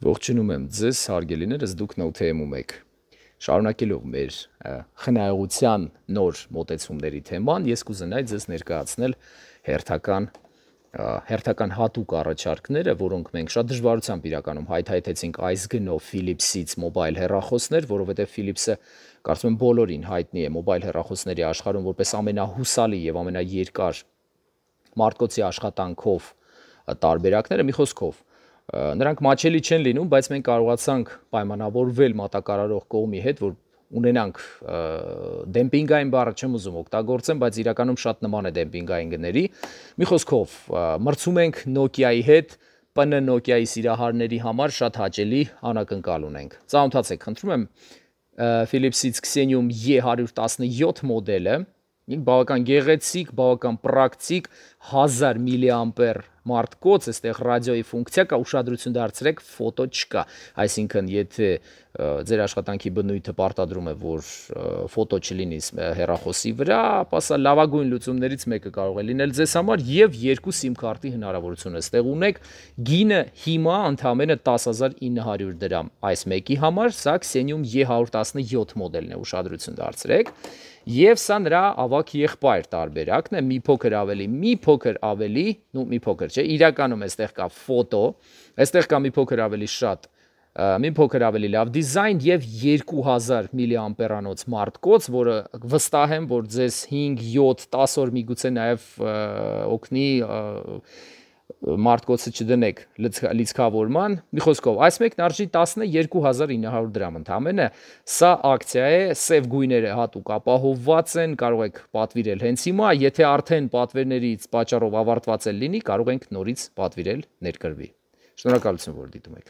Ողջունում եմ ձեզ, հարգելիներս, դուք նոթեում եք։ Շարունակելով մեր խնայողության նոր մոտեցումների թեման, ես կուզենայի ձեզ ներկայացնել հերթական հերթական հատուկ առաջարկները, որոնք մենք շատ դժվարությամբ իրականում հայթայթեցինք այս գնով Philips-ից մոբայլ հեռախոսներ, որովհետև Philips-ը կարծում եմ բոլորին հայտնի է մոբայլ հեռախոսների աշխարհում որպես ամենահուսալի եւ ամենաերկար մարդկոցի աշխատանքով տարբերակները մի խոսքով Նրանք մաչելի չեն լինում, բայց մենք կարողացանք պայմանավորվել մատակարարող կողմի հետ, որ ունենանք դեմպինգային բառը չեմ ուզում օգտագործեմ, բայց իրականում շատ նման է դեմպինգային գների։ Մի խոսքով, մրցում ենք Nokia-ի հետ, ՊՆ Nokia-ի սիրահարների համար շատ հաճելի անակնկալ ունենք։ Ծանոթացեք, խնդրում եմ Philips-ից Xenium E117 մոդելը, բավական գեղեցիկ, բավական պրակտիկ 1000 միլիամպեր մարդ կոց, այստեղ ռադիոյի ֆունկցիա կա, ուշադրություն դարձրեք, ֆոտո չկա։ Այսինքն, եթե ձեր աշխատանքի բնույթը պարտադրում է, որ ֆոտո չլինի հեռախոսի վրա, ապա սա լավագույն լուծումներից մեկը կարող է լինել ձեզ համար եւ երկու SIM քարտի հնարավորությունը ստեղ ունեք։ Գինը հիմա ընդամենը 10900 դրամ այս մեկի համար, սա Xenium E117 մոդելն է, ուշադրություն դարձրեք։ Եվ սա նրա ավակ եղբայր տարբերակն է, մի փոքր ավելի, մի փոքր ավելի, ու մի փոքր դրել, չէ։ Իրականում այստեղ կա ֆոտո, այստեղ կա մի փոքր ավելի շատ մի փոքր ավելի լավ դիզայն եւ 2000 միլիամպերանոց մարտկոց, որը վստահ եմ, որ ձեզ 5, 7, 10 օր միգուցե նաեւ օգնի մարդկոցը չդնեք լիցքավորման։ Մի խոսքով, այս մեկն արժի 12900 դրամ ընդամենը։ Սա ակցիա է, սև գույները հատուկ ապահովված են, կարող եք պատվիրել հենց հիմա, եթե արդեն պատվերներից պատճառով ավարտված է լինի, կարող ենք նորից պատվիրել ներկրվի։ Շնորհակալություն, որ դիտում եք։